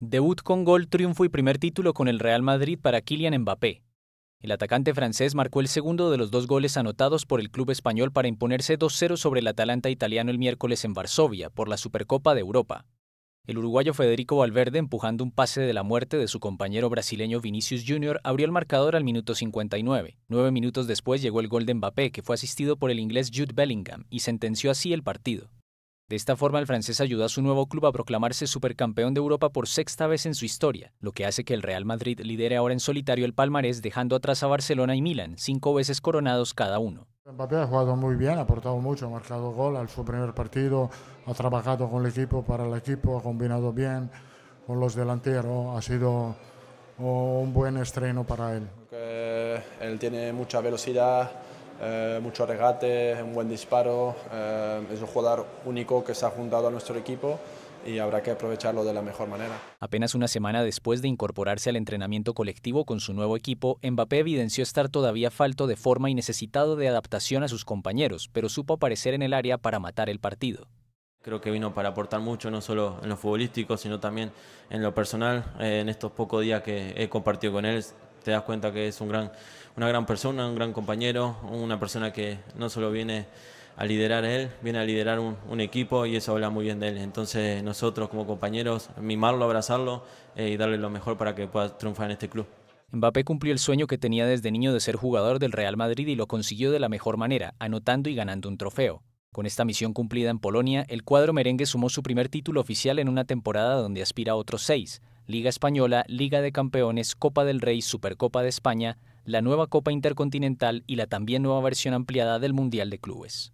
Debut con gol, triunfo y primer título con el Real Madrid para Kylian Mbappé. El atacante francés marcó el segundo de los dos goles anotados por el club español para imponerse 2-0 sobre el Atalanta italiano el miércoles en Varsovia por la Supercopa de Europa. El uruguayo Federico Valverde, empujando un pase de la muerte de su compañero brasileño Vinicius Jr., abrió el marcador al minuto 59. Nueve minutos después llegó el gol de Mbappé, que fue asistido por el inglés Jude Bellingham, y sentenció así el partido. De esta forma, el francés ayuda a su nuevo club a proclamarse supercampeón de Europa por sexta vez en su historia, lo que hace que el Real Madrid lidere ahora en solitario el palmarés, dejando atrás a Barcelona y Milan, cinco veces coronados cada uno. Mbappé ha jugado muy bien, ha aportado mucho, ha marcado gol al su primer partido, ha trabajado con el equipo, para el equipo, ha combinado bien con los delanteros, ha sido oh, un buen estreno para él. él tiene mucha velocidad, eh, mucho regate, un buen disparo. Eh, es un jugador único que se ha juntado a nuestro equipo y habrá que aprovecharlo de la mejor manera. Apenas una semana después de incorporarse al entrenamiento colectivo con su nuevo equipo, Mbappé evidenció estar todavía falto de forma y necesitado de adaptación a sus compañeros, pero supo aparecer en el área para matar el partido. Creo que vino para aportar mucho, no solo en lo futbolístico, sino también en lo personal. Eh, en estos pocos días que he compartido con él, te das cuenta que es un gran, una gran persona, un gran compañero, una persona que no solo viene a liderar él, viene a liderar un, equipo y eso habla muy bien de él. Entonces nosotros como compañeros, mimarlo, abrazarlo eh, y darle lo mejor para que pueda triunfar en este club. Mbappé cumplió el sueño que tenía desde niño de ser jugador del Real Madrid y lo consiguió de la mejor manera, anotando y ganando un trofeo. Con esta misión cumplida en Polonia, el cuadro merengue sumó su primer título oficial en una temporada donde aspira a otros seis, Liga Española, Liga de Campeones, Copa del Rey, Supercopa de España, la nueva Copa Intercontinental y la también nueva versión ampliada del Mundial de Clubes.